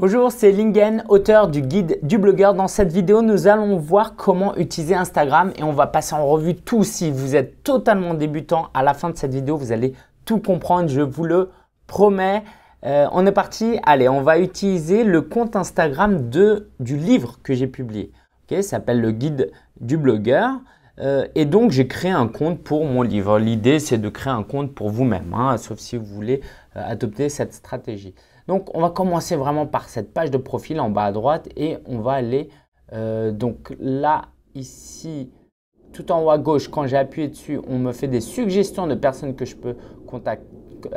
Bonjour, c'est Lingen, auteur du guide du blogueur. Dans cette vidéo, nous allons voir comment utiliser Instagram et on va passer en revue tout. Si vous êtes totalement débutant, à la fin de cette vidéo, vous allez tout comprendre, je vous le promets. Euh, on est parti, allez, on va utiliser le compte Instagram de, du livre que j'ai publié. ça s'appelle le guide du blogueur. Euh, et donc, j'ai créé un compte pour mon livre. L'idée, c'est de créer un compte pour vous-même, hein, sauf si vous voulez euh, adopter cette stratégie. Donc on va commencer vraiment par cette page de profil en bas à droite et on va aller euh, donc là ici tout en haut à gauche quand j'ai appuyé dessus on me fait des suggestions de personnes que je peux contacter,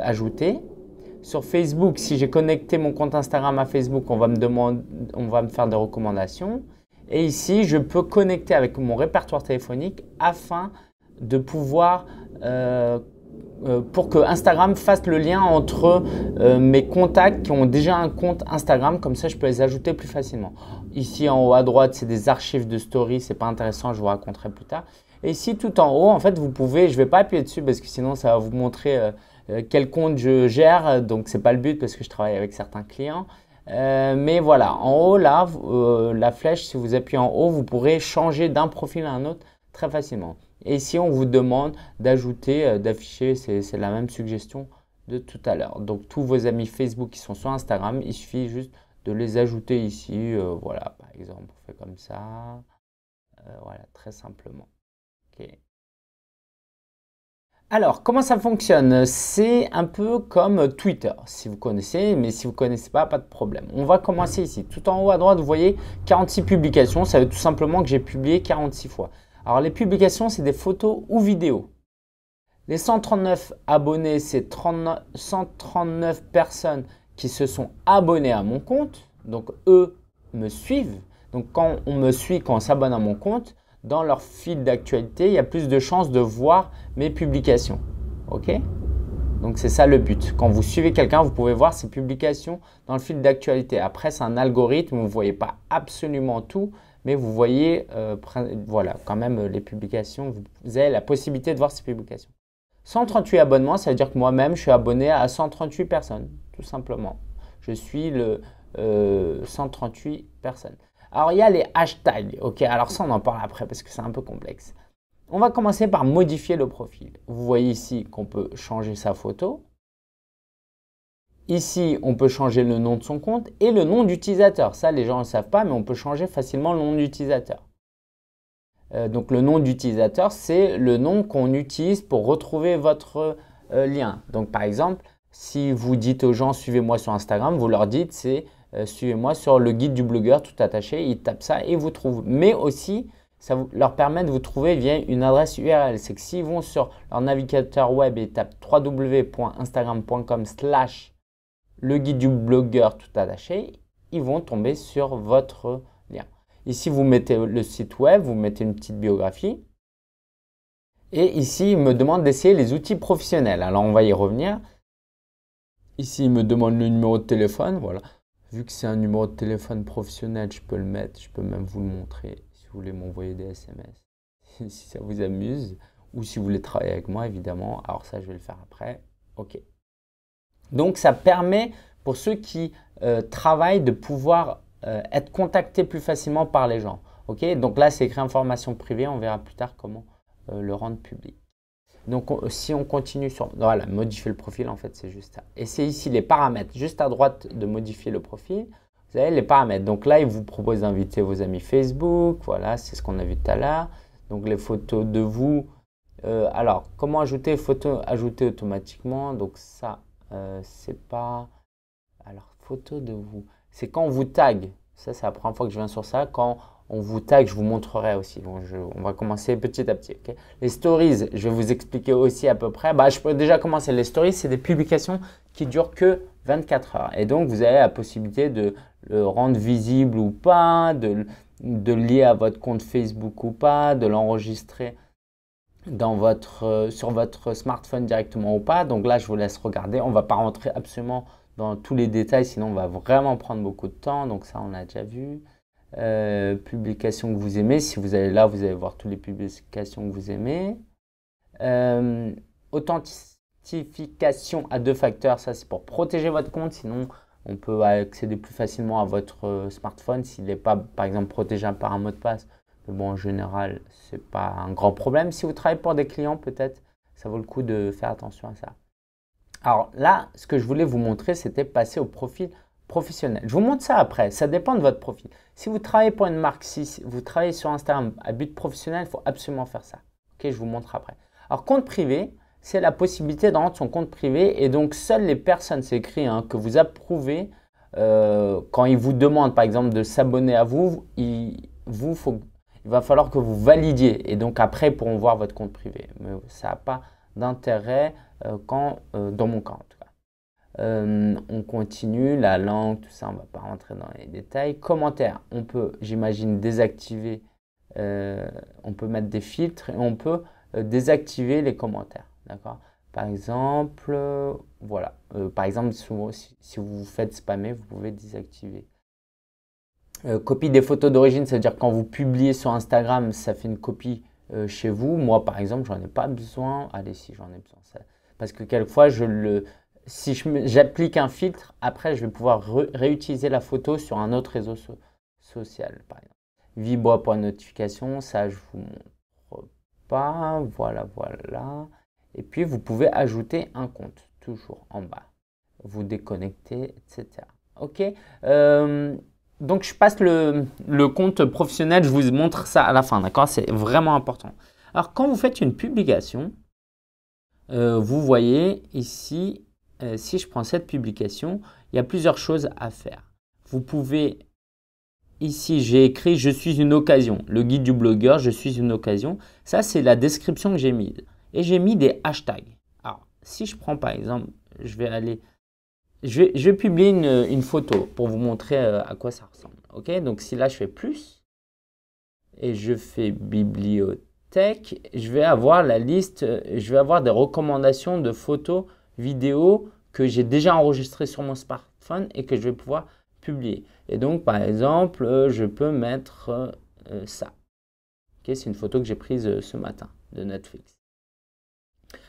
ajouter. Sur Facebook si j'ai connecté mon compte Instagram à Facebook on va me demander on va me faire des recommandations. Et ici, je peux connecter avec mon répertoire téléphonique afin de pouvoir euh, euh, pour que Instagram fasse le lien entre euh, mes contacts qui ont déjà un compte Instagram, comme ça je peux les ajouter plus facilement. Ici en haut à droite, c'est des archives de stories, c'est pas intéressant, je vous raconterai plus tard. Et ici tout en haut, en fait, vous pouvez, je vais pas appuyer dessus parce que sinon ça va vous montrer euh, quel compte je gère, donc c'est pas le but parce que je travaille avec certains clients. mais voilà, en haut là, la flèche, si vous appuyez en haut, vous pourrez changer d'un profil à un autre très facilement. Et si on vous demande d'ajouter, euh, d'afficher, c'est la même suggestion de tout à l'heure. Donc, tous vos amis Facebook qui sont sur Instagram, il suffit juste de les ajouter ici. Euh, voilà, par exemple, on fait comme ça. Euh, voilà, très simplement. Alors, comment ça fonctionne C'est un peu comme Twitter, si vous connaissez, mais si vous ne connaissez pas, pas de problème. On va commencer ici. Tout en haut à droite, vous voyez 46 publications. Ça veut tout simplement que j'ai publié 46 fois. Alors les publications, c'est des photos ou vidéos. Les 139 abonnés, c'est 139 personnes qui se sont abonnées à mon compte. Donc eux me suivent. Donc quand on me suit, quand on s'abonne à mon compte, dans leur fil d'actualité, il y a plus de chances de voir mes publications. OK Donc c'est ça le but. Quand vous suivez quelqu'un, vous pouvez voir ses publications dans le fil d'actualité. Après, c'est un algorithme, vous ne voyez pas absolument tout, mais vous voyez, euh, voilà, quand même euh, les publications, vous avez la possibilité de voir ces publications. 138 abonnements, ça veut dire que moi-même, je suis abonné à 138 personnes, tout simplement. Je suis le 138 euh, personnes. Alors, il y a les hashtags, ok Alors ça, on en parle après parce que c'est un peu complexe. On va commencer par modifier le profil. Vous voyez ici qu'on peut changer sa photo. Ici, on peut changer le nom de son compte et le nom d'utilisateur. Ça, les gens ne le savent pas, mais on peut changer facilement le nom d'utilisateur. Euh, donc, le nom d'utilisateur, c'est le nom qu'on utilise pour retrouver votre euh, lien. Donc, par exemple, si vous dites aux gens « suivez-moi sur Instagram », vous leur dites c'est euh, suivez-moi sur le guide du blogueur tout attaché », ils tapent ça et vous trouvent. Mais aussi, ça leur permet de vous trouver via une adresse URL. C'est que s'ils vont sur leur navigateur web et tapent www.instagram.com slash le guide du blogueur tout attaché, ils vont tomber sur votre lien. Ici, vous mettez le site web, vous mettez une petite biographie. Et ici, il me demande d'essayer les outils professionnels. Alors, on va y revenir. Ici, il me demande le numéro de téléphone. Voilà. Vu que c'est un numéro de téléphone professionnel, je peux le mettre. Je peux même vous le montrer si vous voulez m'envoyer des SMS. si ça vous amuse. Ou si vous voulez travailler avec moi, évidemment. Alors ça, je vais le faire après. OK. Donc ça permet pour ceux qui euh, travaillent de pouvoir euh, être contactés plus facilement par les gens. Donc là, c'est écrit information privée, on verra plus tard comment euh, le rendre public. Donc si on continue sur... Voilà, modifier le profil, en fait, c'est juste ça. Et c'est ici les paramètres, juste à droite de modifier le profil. Vous avez les paramètres. Donc là, il vous propose d'inviter vos amis Facebook. Voilà, c'est ce qu'on a vu tout à l'heure. Donc les photos de vous. alors, comment ajouter photos ajoutées automatiquement Donc ça, euh, c'est pas. Alors, photo de vous. C'est quand on vous tag. Ça, c'est la première fois que je viens sur ça. Quand on vous tag, je vous montrerai aussi. Bon, je, on va commencer petit à petit. les stories, je vais vous expliquer aussi à peu près. Bah, je peux déjà commencer. Les stories, c'est des publications qui durent que 24 heures. Et donc, vous avez la possibilité de le rendre visible ou pas, de, de lier à votre compte Facebook ou pas, de l'enregistrer euh, sur votre smartphone directement ou pas. Donc là, je vous laisse regarder. On ne va pas rentrer absolument dans tous les détails, sinon on va vraiment prendre beaucoup de temps. Donc ça, on l'a déjà vu. Euh, publication publications que vous aimez. Si vous allez là, vous allez voir toutes les publications que vous aimez. Euh, authentification à deux facteurs, ça c'est pour protéger votre compte. Sinon, on peut accéder plus facilement à votre smartphone s'il n'est pas, par exemple, protégé par un mot de passe bon, en général, ce n'est pas un grand problème. Si vous travaillez pour des clients, peut-être, ça vaut le coup de faire attention à ça. Alors là, ce que je voulais vous montrer, c'était passer au profil professionnel. Je vous montre ça après, ça dépend de votre profil. Si vous travaillez pour une marque, si vous travaillez sur Instagram à but professionnel, il faut absolument faire ça. Ok, je vous montre après. Alors compte privé, c'est la possibilité de rendre son compte privé et donc seules les personnes, c'est écrit, hein, que vous approuvez, euh, quand ils vous demandent par exemple de s'abonner à vous, il vous faut il va falloir que vous validiez. Et donc après, ils pourront voir votre compte privé. Mais ça n'a pas d'intérêt euh, quand euh, dans mon cas en tout cas. Euh, on continue, la langue, tout ça, on ne va pas rentrer dans les détails. Commentaires, on peut, j'imagine, désactiver, on peut mettre des filtres et on peut désactiver les commentaires. D'accord par exemple, voilà. par exemple, si, si vous vous faites spammer, vous pouvez désactiver euh, copie des photos d'origine, c'est-à-dire quand vous publiez sur Instagram, ça fait une copie euh, chez vous. Moi, par exemple, j'en ai pas besoin. Allez, si j'en ai besoin. Parce que quelquefois, je le... si j'applique un filtre, après, je vais pouvoir réutiliser la photo sur un autre réseau social, par exemple. Vibois notification, ça, je vous montre pas. Voilà, voilà. Et puis, vous pouvez ajouter un compte, toujours en bas. Vous déconnecter, etc. OK euh, donc, je passe le, le compte professionnel. Je vous montre ça à la fin, d'accord C'est vraiment important. Alors, quand vous faites une publication, euh, vous voyez ici, euh, si je prends cette publication, il y a plusieurs choses à faire. Vous pouvez, ici j'ai écrit « Je suis une occasion », le guide du blogueur « Je suis une occasion ». Ça, c'est la description que j'ai mise. Et j'ai mis des hashtags. Alors, si je prends par exemple, je vais aller je, vais, publier une, photo pour vous montrer euh, à quoi ça ressemble. Ok, donc si là je fais plus et je fais bibliothèque, je vais avoir la liste, euh, je vais avoir des recommandations de photos, vidéos que j'ai déjà enregistrées sur mon smartphone et que je vais pouvoir publier. Et donc par exemple, euh, je peux mettre ça. c'est une photo que j'ai prise ce matin de Netflix.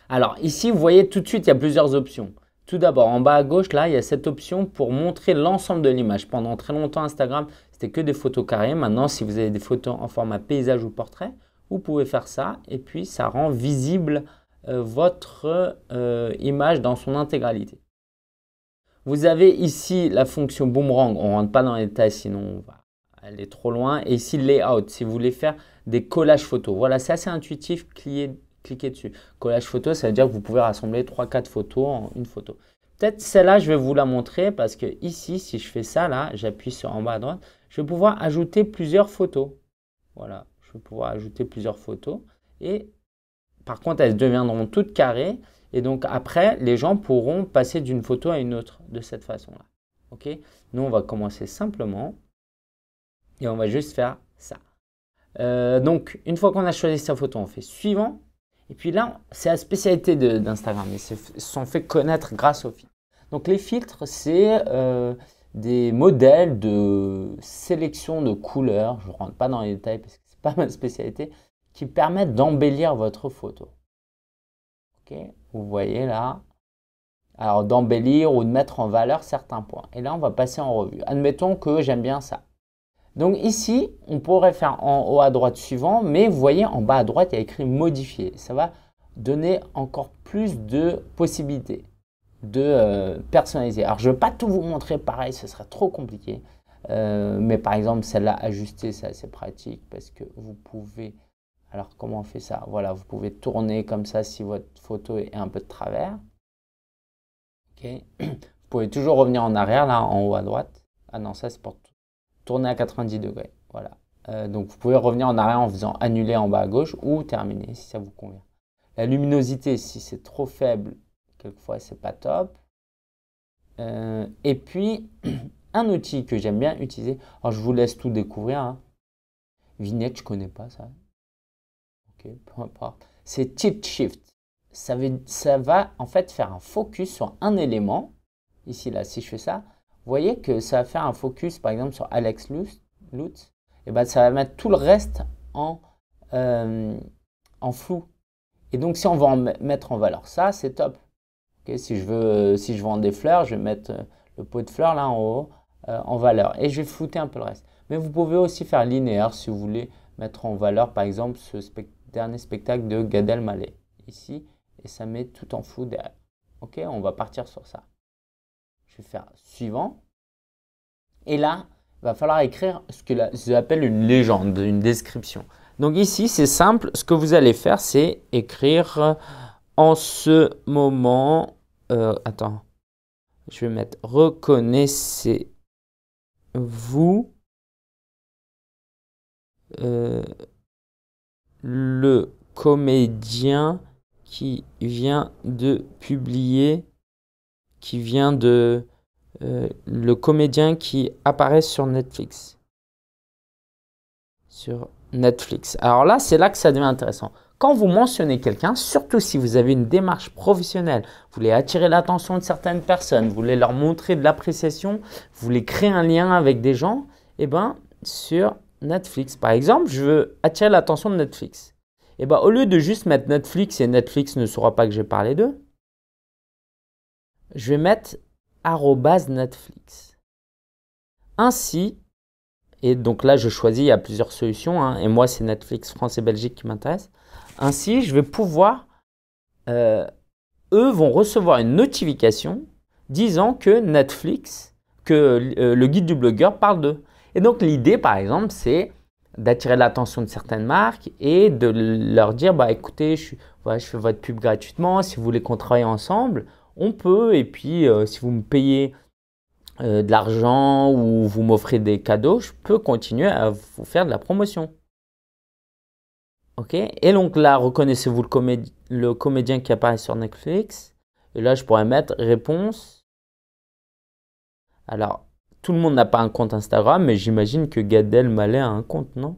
Alors ici, vous voyez tout de suite, il y a plusieurs options. Tout d'abord, en bas à gauche, là, il y a cette option pour montrer l'ensemble de l'image. Pendant très longtemps, Instagram, c'était que des photos carrées. Maintenant, si vous avez des photos en format paysage ou portrait, vous pouvez faire ça. Et puis, ça rend visible euh, votre euh, image dans son intégralité. Vous avez ici la fonction boomerang. On ne rentre pas dans les détails, sinon on va aller trop loin. Et ici, layout, si vous voulez faire des collages photos. Voilà, c'est assez intuitif. Cliquez, cliquez dessus. Collage photo, ça veut dire que vous pouvez rassembler 3-4 photos en une photo. Peut-être celle-là, je vais vous la montrer parce que ici, si je fais ça, là, j'appuie sur en bas à droite, je vais pouvoir ajouter plusieurs photos. Voilà, je vais pouvoir ajouter plusieurs photos. Et par contre, elles deviendront toutes carrées. Et donc après, les gens pourront passer d'une photo à une autre de cette façon-là. OK Nous, on va commencer simplement. Et on va juste faire ça. Euh, donc, une fois qu'on a choisi sa photo, on fait suivant. Et puis là, c'est la spécialité d'Instagram. Ils se sont fait connaître grâce aux filtres. Donc les filtres, c'est euh, des modèles de sélection de couleurs. Je ne rentre pas dans les détails parce que ce n'est pas ma spécialité. Qui permettent d'embellir votre photo. Ok, vous voyez là. Alors d'embellir ou de mettre en valeur certains points. Et là, on va passer en revue. Admettons que j'aime bien ça. Donc ici, on pourrait faire en haut à droite suivant, mais vous voyez en bas à droite, il y a écrit modifier. Ça va donner encore plus de possibilités de euh, personnaliser. Alors je ne vais pas tout vous montrer pareil, ce serait trop compliqué. Euh, mais par exemple, celle-là ajustée, c'est assez pratique parce que vous pouvez... Alors comment on fait ça Voilà, vous pouvez tourner comme ça si votre photo est un peu de travers. Vous pouvez toujours revenir en arrière, là, en haut à droite. Ah non, ça c'est pour tourner à 90 degrés. Voilà. Euh, donc vous pouvez revenir en arrière en faisant annuler en bas à gauche ou terminer si ça vous convient. La luminosité, si c'est trop faible, quelquefois c'est pas top. Euh, et puis, un outil que j'aime bien utiliser, alors je vous laisse tout découvrir. Hein. Vignette, je connais pas ça. Ok, peu importe. C'est tilt shift. ça va en fait faire un focus sur un élément. Ici, là, si je fais ça, vous voyez que ça va faire un focus, par exemple, sur Alex Lutz. Et ben, ça va mettre tout le reste en, euh, en flou. Et donc, si on veut en mettre en valeur ça, c'est top. si, je veux, si je vends des fleurs, je vais mettre euh, le pot de fleurs là en haut euh, en valeur. Et je vais flouter un peu le reste. Mais vous pouvez aussi faire linéaire si vous voulez mettre en valeur, par exemple, ce dernier spectacle de Gadel Elmaleh. Ici, et ça met tout en flou derrière. Ok, on va partir sur ça. Je vais faire suivant. Et là, il va falloir écrire ce que appelle une légende, une description. Donc ici, c'est simple. Ce que vous allez faire, c'est écrire en ce moment. Euh, attends. Je vais mettre reconnaissez-vous euh, le comédien qui vient de publier qui vient de euh, le comédien qui apparaît sur Netflix. Sur Netflix. Alors là, c'est là que ça devient intéressant. Quand vous mentionnez quelqu'un, surtout si vous avez une démarche professionnelle, vous voulez attirer l'attention de certaines personnes, vous voulez leur montrer de l'appréciation, vous voulez créer un lien avec des gens, eh ben sur Netflix, par exemple, je veux attirer l'attention de Netflix. Et eh ben, au lieu de juste mettre Netflix et Netflix ne saura pas que j'ai parlé d'eux, je vais mettre arrobase Netflix. Ainsi, et donc là je choisis, il y a plusieurs solutions, hein, et moi c'est Netflix France et Belgique qui m'intéresse. Ainsi, je vais pouvoir, euh, eux vont recevoir une notification disant que Netflix, que euh, le guide du blogueur parle d'eux. Et donc l'idée par exemple c'est d'attirer l'attention de certaines marques et de leur dire bah écoutez je, je fais votre pub gratuitement si vous voulez qu'on travaille ensemble on peut. Et puis, euh, si vous me payez euh, de l'argent ou vous m'offrez des cadeaux, je peux continuer à vous faire de la promotion. Ok Et donc là, reconnaissez-vous le, comédien, qui apparaît sur Netflix Et là, je pourrais mettre réponse. Alors, tout le monde n'a pas un compte Instagram, mais j'imagine que Gadel m'allait a un compte, non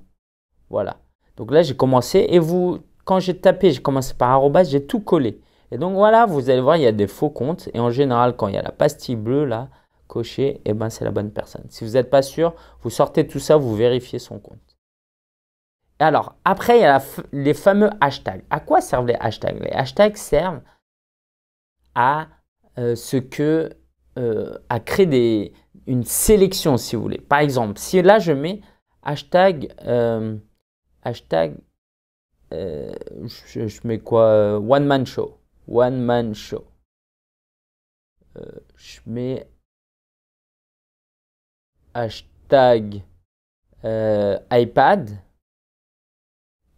Voilà. Donc là, j'ai commencé et vous, quand j'ai tapé, j'ai commencé par arrobas, j'ai tout collé. Et donc voilà, vous allez voir, il y a des faux comptes. Et en général, quand il y a la pastille bleue, là, cochée, eh ben, c'est la bonne personne. Si vous n'êtes pas sûr, vous sortez tout ça, vous vérifiez son compte. Alors, après, il y a les fameux hashtags. À quoi servent les hashtags Les hashtags servent à euh, ce que... Euh, à créer une sélection, si vous voulez. Par exemple, si là, je mets hashtag... Euh, hashtag... je mets quoi One Man Show. One Man Show. Euh, je mets hashtag euh, iPad,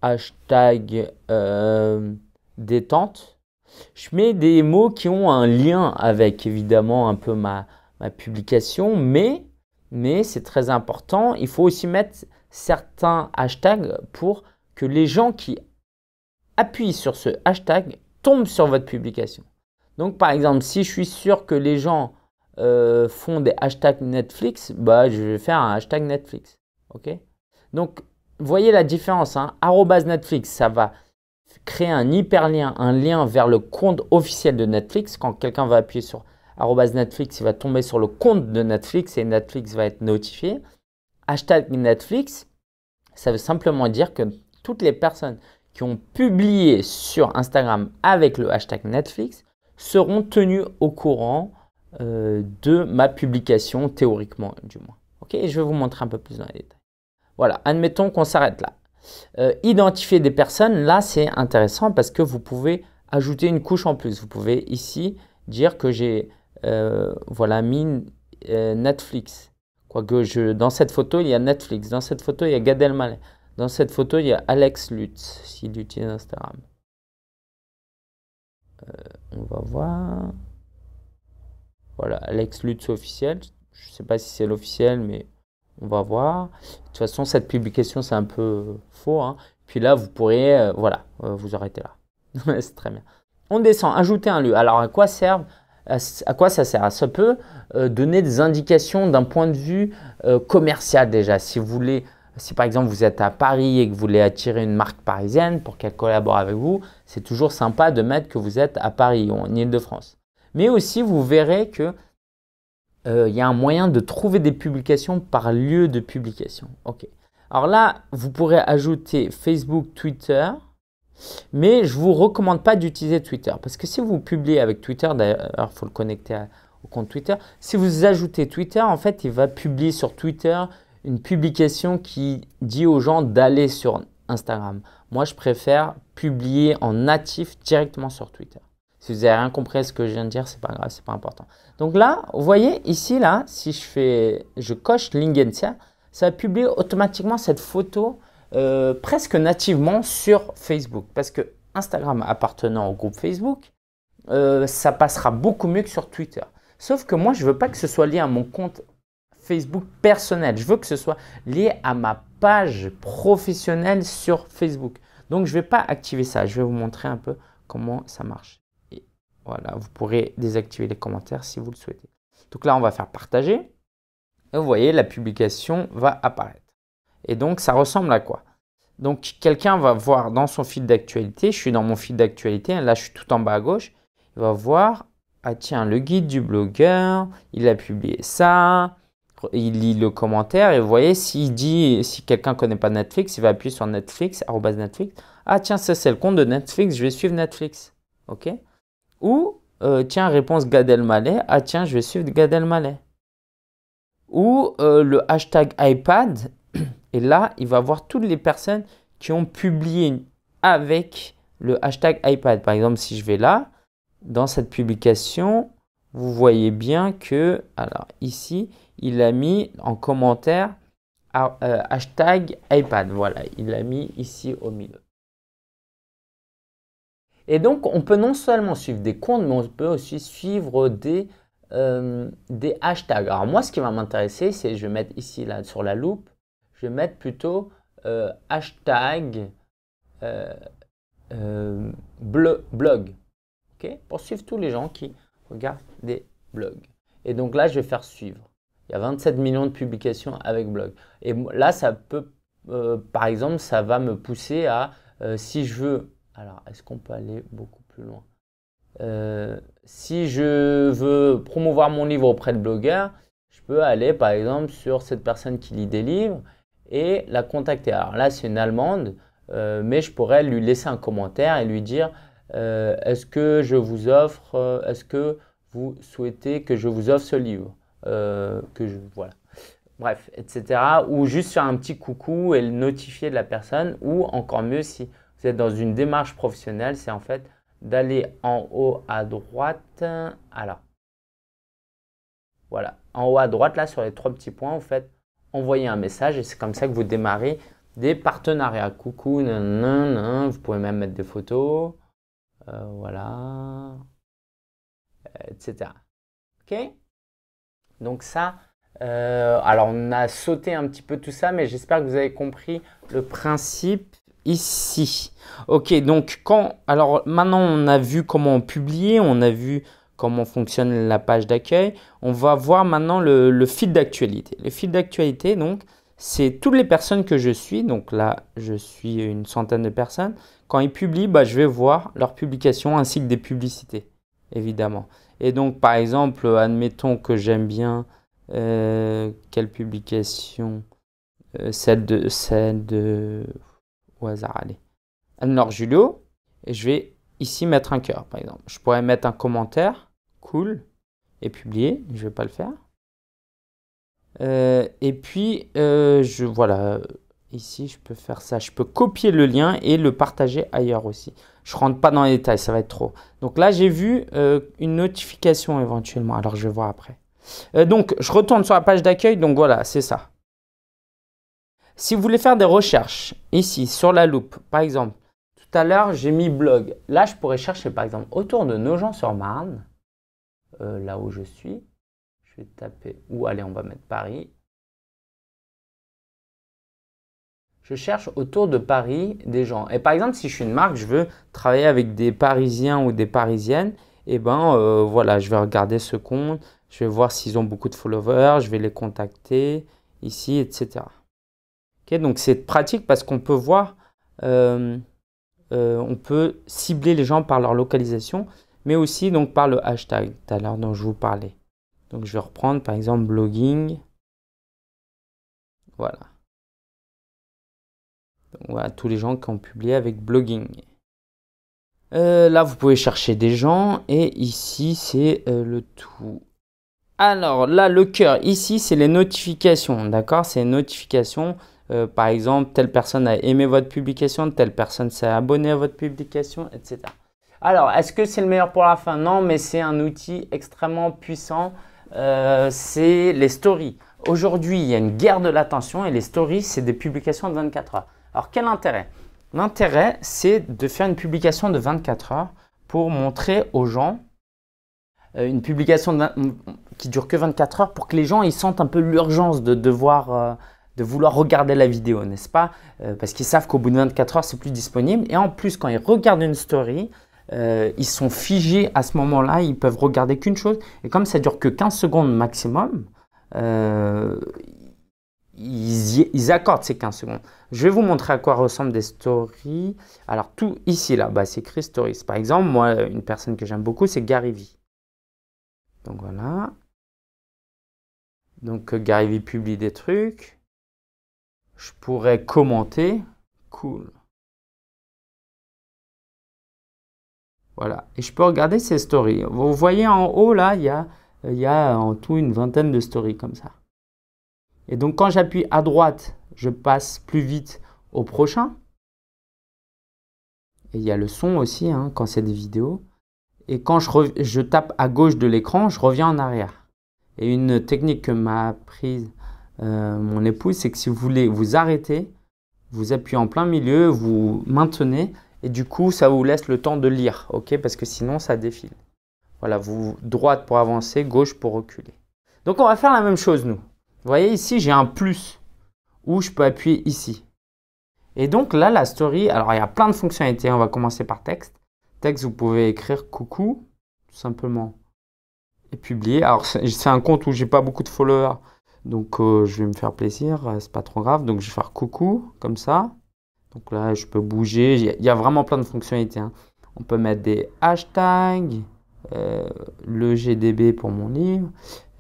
hashtag euh, détente. Je mets des mots qui ont un lien avec évidemment un peu ma, ma publication, mais, mais c'est très important. Il faut aussi mettre certains hashtags pour que les gens qui appuient sur ce hashtag sur votre publication. Donc, par exemple, si je suis sûr que les gens euh, font des hashtags Netflix, bah, je vais faire un hashtag Netflix. OK Donc, voyez la différence. Hein Netflix, ça va créer un hyperlien, un lien vers le compte officiel de Netflix. Quand quelqu'un va appuyer sur Netflix, il va tomber sur le compte de Netflix et Netflix va être notifié. Hashtag Netflix, ça veut simplement dire que toutes les personnes qui ont publié sur Instagram avec le hashtag Netflix seront tenus au courant euh, de ma publication, théoriquement du moins. Ok, je vais vous montrer un peu plus dans les détails. Voilà, admettons qu'on s'arrête là. Euh, identifier des personnes, là c'est intéressant parce que vous pouvez ajouter une couche en plus. Vous pouvez ici dire que j'ai euh, voilà, mis Netflix. Quoique je, dans cette photo, il y a Netflix. Dans cette photo, il y a Gad Elmaleh. Dans cette photo, il y a Alex Lutz, s'il utilise Instagram. Euh, on va voir. Voilà, Alex Lutz officiel. Je ne sais pas si c'est l'officiel, mais on va voir. De toute façon, cette publication, c'est un peu faux. Hein. Puis là, vous pourriez, euh, voilà, euh, vous arrêtez là. c'est très bien. On descend, ajouter un lieu. Alors, à quoi à quoi ça sert Ça peut donner des indications d'un point de vue commercial déjà. Si vous voulez si par exemple vous êtes à Paris et que vous voulez attirer une marque parisienne pour qu'elle collabore avec vous, c'est toujours sympa de mettre que vous êtes à Paris ou en Ile-de-France. Mais aussi, vous verrez que euh, il y a un moyen de trouver des publications par lieu de publication. Alors là, vous pourrez ajouter Facebook, Twitter, mais je ne vous recommande pas d'utiliser Twitter parce que si vous publiez avec Twitter, d'ailleurs, il faut le connecter au compte Twitter. Si vous ajoutez Twitter, en fait, il va publier sur Twitter une publication qui dit aux gens d'aller sur Instagram. Moi, je préfère publier en natif directement sur Twitter. Si vous n'avez rien compris à ce que je viens de dire, ce n'est pas grave, c'est pas important. Donc là, vous voyez ici là, si je fais, je coche LinkedIn ça va publier automatiquement cette photo euh, presque nativement sur Facebook, parce que Instagram appartenant au groupe Facebook, euh, ça passera beaucoup mieux que sur Twitter. Sauf que moi, je ne veux pas que ce soit lié à mon compte Facebook personnel. Je veux que ce soit lié à ma page professionnelle sur Facebook. Donc, je ne vais pas activer ça. Je vais vous montrer un peu comment ça marche. Et voilà, vous pourrez désactiver les commentaires si vous le souhaitez. Donc là, on va faire partager. Et vous voyez, la publication va apparaître. Et donc, ça ressemble à quoi Donc, quelqu'un va voir dans son fil d'actualité. Je suis dans mon fil d'actualité. Là, je suis tout en bas à gauche. Il va voir, ah tiens, le guide du blogueur, il a publié ça il lit le commentaire et vous voyez s'il dit si quelqu'un connaît pas Netflix, il va appuyer sur Netflix @netflix. Ah tiens, ça c'est le compte de Netflix, je vais suivre Netflix. OK Ou euh, tiens, réponse Gad Elmaleh, ah tiens, je vais suivre Gad Elmaleh. Ou euh, le hashtag iPad et là, il va voir toutes les personnes qui ont publié avec le hashtag iPad. Par exemple, si je vais là, dans cette publication, vous voyez bien que alors ici, il a mis en commentaire ah, euh, hashtag iPad. Voilà, il l'a mis ici au milieu. Et donc, on peut non seulement suivre des comptes, mais on peut aussi suivre des, euh, hashtags. Alors moi, ce qui va m'intéresser, c'est je vais mettre ici là sur la loupe, je vais mettre plutôt euh, hashtag blog, pour suivre tous les gens qui regardent des blogs. Et donc là, je vais faire suivre. Il y a 27 millions de publications avec blog. Et là, ça peut, euh, par exemple, ça va me pousser à, euh, si je veux, alors est-ce qu'on peut aller beaucoup plus loin euh, Si je veux promouvoir mon livre auprès de blogueurs, je peux aller, par exemple, sur cette personne qui lit des livres et la contacter. Alors là, c'est une Allemande, mais je pourrais lui laisser un commentaire et lui dire, est-ce que je vous offre, est-ce que vous souhaitez que je vous offre ce livre euh, que je, voilà bref, etc. Ou juste sur un petit coucou et le notifier de la personne. Ou encore mieux, si vous êtes dans une démarche professionnelle, c'est en fait d'aller en haut à droite. Alors, voilà, en haut à droite, là, sur les trois petits points, vous faites envoyer un message et c'est comme ça que vous démarrez des partenariats. Coucou, non vous pouvez même mettre des photos. Euh, voilà, euh, etc. OK donc ça, euh, alors on a sauté un petit peu tout ça, mais j'espère que vous avez compris le principe ici. Ok, donc quand... Alors maintenant on a vu comment publier, on a vu comment fonctionne la page d'accueil. On va voir maintenant le, fil d'actualité. Le fil d'actualité, donc, c'est toutes les personnes que je suis. Donc là, je suis une centaine de personnes. Quand ils publient, bah, je vais voir leurs publications ainsi que des publicités, évidemment. Et donc, par exemple, euh, admettons que j'aime bien euh, quelle publication euh, Celle de. Celle de. Au hasard, allez. Anne-Laure Julio. Et je vais ici mettre un cœur, par exemple. Je pourrais mettre un commentaire, cool, et publier. Je ne vais pas le faire. et puis, je, voilà, Ici, je peux faire ça. Je peux copier le lien et le partager ailleurs aussi. Je ne rentre pas dans les détails, ça va être trop. Donc là, j'ai vu euh, une notification éventuellement. Alors, je vois après. Euh, donc, je retourne sur la page d'accueil. Donc voilà, c'est ça. Si vous voulez faire des recherches, ici, sur la loupe, par exemple, tout à l'heure, j'ai mis blog. Là, je pourrais chercher, par exemple, autour de Nogent-sur-Marne, euh, là où je suis. Je vais taper, où allez, on va mettre Paris. je cherche autour de Paris des gens. Et par exemple, si je suis une marque, je veux travailler avec des Parisiens ou des Parisiennes, et eh ben euh, voilà, je vais regarder ce compte, je vais voir s'ils ont beaucoup de followers, je vais les contacter ici, etc. donc c'est pratique parce qu'on peut voir, euh, euh, on peut cibler les gens par leur localisation, mais aussi donc par le hashtag tout à l'heure dont je vous parlais. Donc je vais reprendre par exemple blogging. Voilà voilà, tous les gens qui ont publié avec blogging. Euh, là, vous pouvez chercher des gens et ici, c'est euh, le tout. Alors là, le cœur, ici, c'est les notifications, d'accord C'est les notifications. Euh, par exemple, telle personne a aimé votre publication, telle personne s'est abonnée à votre publication, etc. Alors, est-ce que c'est le meilleur pour la fin Non, mais c'est un outil extrêmement puissant. c'est les stories. Aujourd'hui, il y a une guerre de l'attention et les stories, c'est des publications de 24 heures. Alors quel intérêt L'intérêt, c'est de faire une publication de 24 heures pour montrer aux gens euh, une publication qui dure que 24 heures pour que les gens ils sentent un peu l'urgence de devoir euh, de vouloir regarder la vidéo, n'est-ce pas euh, Parce qu'ils savent qu'au bout de 24 heures, c'est plus disponible. Et en plus, quand ils regardent une story, ils sont figés à ce moment-là, ils peuvent regarder qu'une chose. Et comme ça dure que 15 secondes maximum, ils, accordent ces 15 secondes. Je vais vous montrer à quoi ressemblent des stories. Alors, tout ici, là, bah, c'est Chris stories. Par exemple, moi, une personne que j'aime beaucoup, c'est Gary V. Donc, voilà. Donc, euh, Gary V publie des trucs. Je pourrais commenter. Cool. Voilà. Et je peux regarder ces stories. Vous voyez en haut, là, il y a en tout une vingtaine de stories comme ça. Et donc quand j'appuie à droite, je passe plus vite au prochain. Et il y a le son aussi hein, quand c'est des vidéos. Et quand je, tape à gauche de l'écran, je reviens en arrière. Et une technique que m'a apprise euh, mon épouse, c'est que si vous voulez vous arrêter, vous appuyez en plein milieu, vous maintenez, et du coup, ça vous laisse le temps de lire, ok Parce que sinon, ça défile. Voilà, vous droite pour avancer, gauche pour reculer. Donc, on va faire la même chose, nous. Vous voyez ici, j'ai un plus où je peux appuyer ici. Et donc là, la story, alors il y a plein de fonctionnalités. On va commencer par texte. Texte, vous pouvez écrire coucou, tout simplement, et publier. Alors c'est un compte où j'ai pas beaucoup de followers, donc euh, je vais me faire plaisir, euh, c'est pas trop grave. Donc je vais faire coucou, comme ça. Donc là, je peux bouger. Il y a vraiment plein de fonctionnalités. Hein. On peut mettre des hashtags. Euh, le GDB pour mon livre.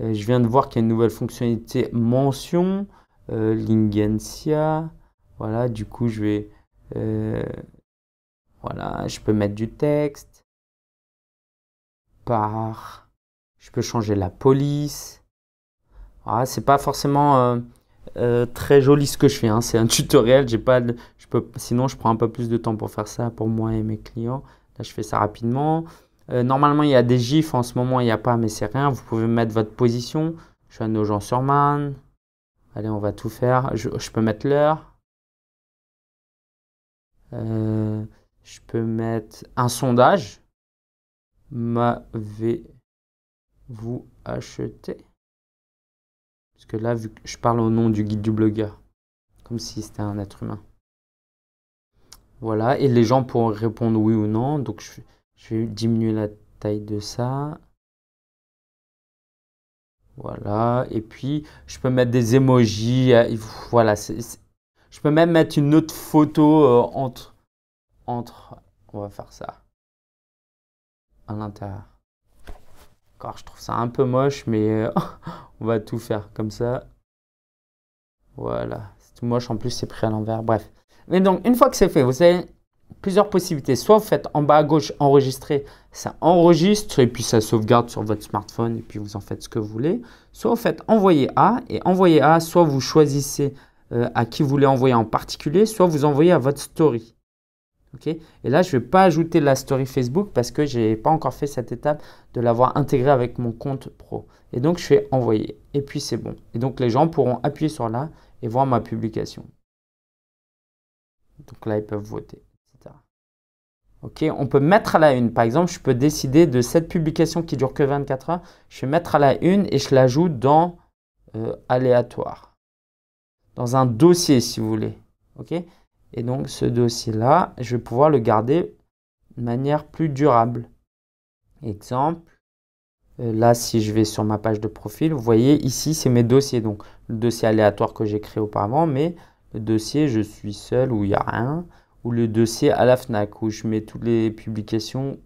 Euh, je viens de voir qu'il y a une nouvelle fonctionnalité mention, euh, Lingensia. Voilà, du coup, je vais. voilà, je peux mettre du texte. Par. Je peux changer la police. ah c'est pas forcément. très joli ce que je fais, hein. c'est un tutoriel. J'ai pas, je peux, sinon je prends un peu plus de temps pour faire ça pour moi et mes clients. Là, je fais ça rapidement. Euh, normalement, il y a des gifs. En ce moment, il n'y a pas, mais c'est rien. Vous pouvez mettre votre position. Je suis à gens sur Allez, on va tout faire. Je, peux mettre l'heure. Euh, je peux mettre un sondage. M'avez-vous acheté Parce que là, vu je parle au nom du guide du blogueur, comme si c'était un être humain. Voilà, et les gens pourront répondre oui ou non. Donc, je, je vais diminuer la taille de ça. Voilà. Et puis, je peux mettre des emojis. Euh, voilà. Je peux même mettre une autre photo euh, entre, entre. On va faire ça. À l'intérieur. je trouve ça un peu moche, mais euh, on va tout faire comme ça. Voilà. C'est tout moche. En plus, c'est pris à l'envers. Bref. Mais donc, une fois que c'est fait, vous savez, plusieurs possibilités. Soit vous faites en bas à gauche enregistrer, ça enregistre et puis ça sauvegarde sur votre smartphone et puis vous en faites ce que vous voulez. Soit vous faites envoyer à et envoyer à, soit vous choisissez euh, à qui vous voulez envoyer en particulier, soit vous envoyez à votre story. et là, je ne vais pas ajouter la story Facebook parce que je n'ai pas encore fait cette étape de l'avoir intégrée avec mon compte pro. Et donc, je fais envoyer. Et puis, c'est bon. Et donc, les gens pourront appuyer sur là et voir ma publication. Donc là, ils peuvent voter. Ok, on peut mettre à la une. Par exemple, je peux décider de cette publication qui dure que 24 heures. Je vais mettre à la une et je l'ajoute dans euh, aléatoire. Dans un dossier, si vous voulez. Ok et donc, ce dossier-là, je vais pouvoir le garder de manière plus durable. Exemple, euh, là, si je vais sur ma page de profil, vous voyez ici, c'est mes dossiers. Donc, le dossier aléatoire que j'ai créé auparavant, mais le dossier, je suis seul ou il n'y a rien le dossier à la FNAC, où je mets toutes les publications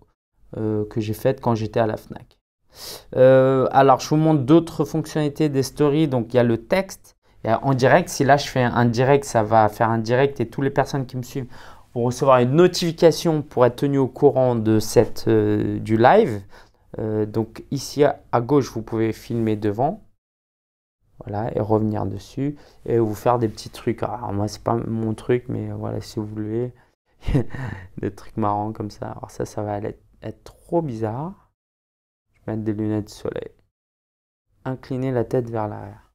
euh, que j'ai faites quand j'étais à la FNAC. Euh, alors, je vous montre d'autres fonctionnalités des stories. Donc, il y a le texte. et en direct, si là je fais un direct, ça va faire un direct et toutes les personnes qui me suivent vont recevoir une notification pour être tenues au courant de cette, euh, du live. donc ici à gauche, vous pouvez filmer devant voilà, et revenir dessus et vous faire des petits trucs. Alors, moi, c'est pas mon truc, mais voilà, si vous voulez, des trucs marrants comme ça. Alors, ça, ça va être, trop bizarre. Je vais mettre des lunettes de soleil. Incliner la tête vers l'arrière.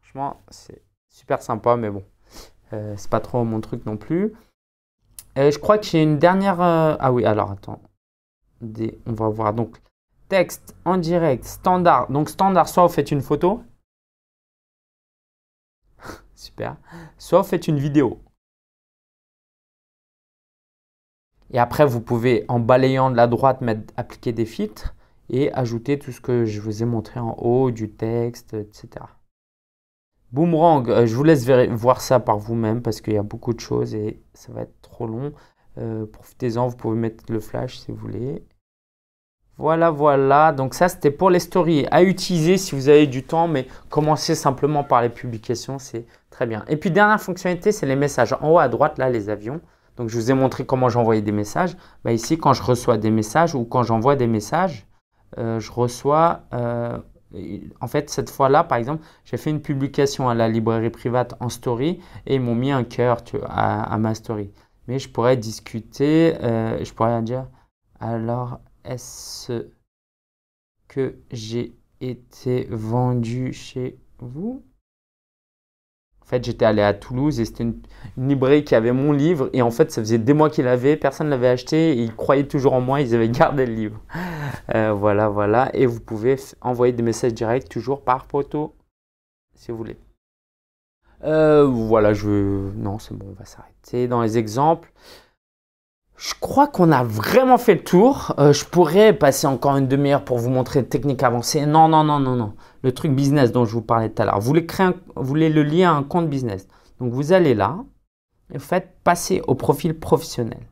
Franchement, c'est super sympa, mais bon, euh, c'est pas trop mon truc non plus. Et je crois que j'ai une dernière. Euh, ah oui, alors attends. On va voir donc texte en direct, standard. Donc standard, soit vous faites une photo. Super. Soit vous faites une vidéo. Et après, vous pouvez, en balayant de la droite, mettre, appliquer des filtres et ajouter tout ce que je vous ai montré en haut, du texte, etc. Boomerang, euh, je vous laisse voir ça par vous-même parce qu'il y a beaucoup de choses et ça va être trop long. Euh, profitez-en, vous pouvez mettre le flash si vous voulez. Voilà, voilà. Donc ça, c'était pour les stories. À utiliser si vous avez du temps, mais commencez simplement par les publications, c'est très bien. Et puis, dernière fonctionnalité, c'est les messages. En haut à droite, là, les avions. Donc, je vous ai montré comment j'envoyais des messages. Bah, ici, quand je reçois des messages ou quand j'envoie des messages, euh, je reçois... Euh, en fait, cette fois-là, par exemple, j'ai fait une publication à la librairie private en story et ils m'ont mis un cœur à, ma story. Mais je pourrais discuter, euh, je pourrais dire... Alors, est-ce que j'ai été vendu chez vous En fait, j'étais allé à Toulouse et c'était une, librairie qui avait mon livre. Et en fait, ça faisait des mois qu'il l'avait, personne ne l'avait acheté. ils croyaient toujours en moi, ils avaient gardé le livre. Euh, voilà, voilà. Et vous pouvez envoyer des messages directs toujours par poteau, si vous voulez. Euh, voilà, je... Non, c'est bon, on va s'arrêter dans les exemples. Je crois qu'on a vraiment fait le tour. Euh, je pourrais passer encore une demi-heure pour vous montrer technique avancée. Non, non, non, non, non. Le truc business dont je vous parlais tout à l'heure. Vous, vous voulez le lier à un compte business. Donc vous allez là et vous faites passer au profil professionnel.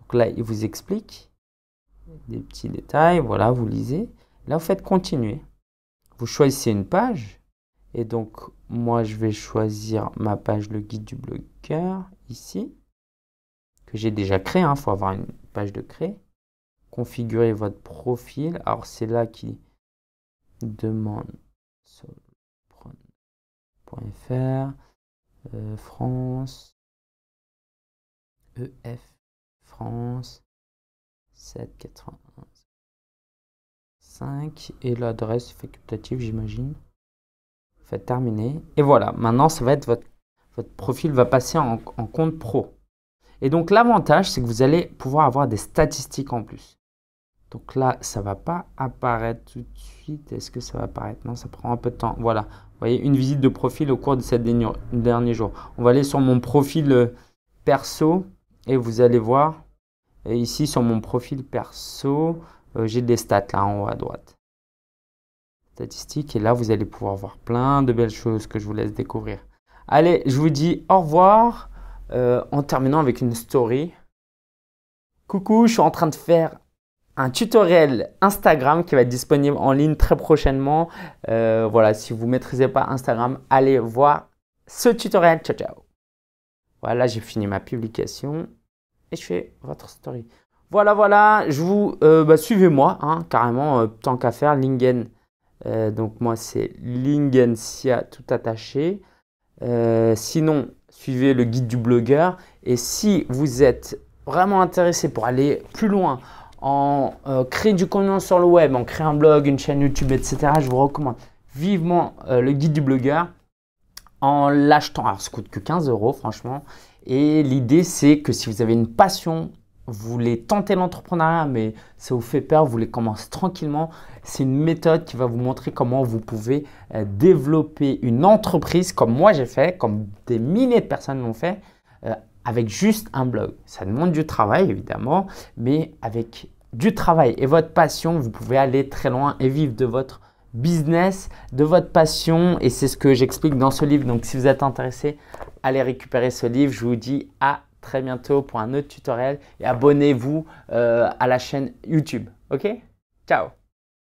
Donc là, il vous explique des petits détails. Voilà, vous lisez. Là, vous faites continuer. Vous choisissez une page. Et donc, moi, je vais choisir ma page, le guide du blogueur, ici j'ai déjà créé. Il hein. faut avoir une page de créer. Configurer votre profil. Alors, c'est là qui demande .fr, euh, France EF France 4, 5 et l'adresse facultative, j'imagine. Faites terminer. Et voilà, maintenant, ça va être votre, votre profil va passer en compte pro. Et donc l'avantage, c'est que vous allez pouvoir avoir des statistiques en plus. Donc là, ça ne va pas apparaître tout de suite. Est-ce que ça va apparaître Non, ça prend un peu de temps. Voilà. Vous voyez, une visite de profil au cours de ces derniers jours. On va aller sur mon profil euh, perso et vous allez voir. ici, sur mon profil perso, euh, j'ai des stats là en haut à droite. Statistiques. Et là, vous allez pouvoir voir plein de belles choses que je vous laisse découvrir. Allez, je vous dis au revoir. Euh, en terminant avec une story. Coucou, je suis en train de faire un tutoriel Instagram qui va être disponible en ligne très prochainement. Euh, voilà, si vous ne maîtrisez pas Instagram, allez voir ce tutoriel. Ciao, ciao. Voilà, j'ai fini ma publication et je fais votre story. Voilà, voilà, je vous euh, bah, suivez-moi, hein, carrément, tant qu'à faire, Lingen. donc moi c'est Lingensia tout attaché. sinon, suivez le guide du blogueur. Et si vous êtes vraiment intéressé pour aller plus loin en euh, créer du contenu sur le web, en créer un blog, une chaîne YouTube, etc., je vous recommande vivement euh, le guide du blogueur en l'achetant. Alors, ça coûte que 15 euros, franchement. Et l'idée, c'est que si vous avez une passion vous voulez tenter l'entrepreneuriat, mais ça vous fait peur, vous voulez commencer tranquillement, c'est une méthode qui va vous montrer comment vous pouvez euh, développer une entreprise comme moi j'ai fait, comme des milliers de personnes l'ont fait, euh, avec juste un blog. Ça demande du travail évidemment, mais avec du travail et votre passion, vous pouvez aller très loin et vivre de votre business, de votre passion, et c'est ce que j'explique dans ce livre. Donc si vous êtes intéressé, allez récupérer ce livre. Je vous dis à très bientôt pour un autre tutoriel et abonnez-vous euh, à la chaîne YouTube. Ok Ciao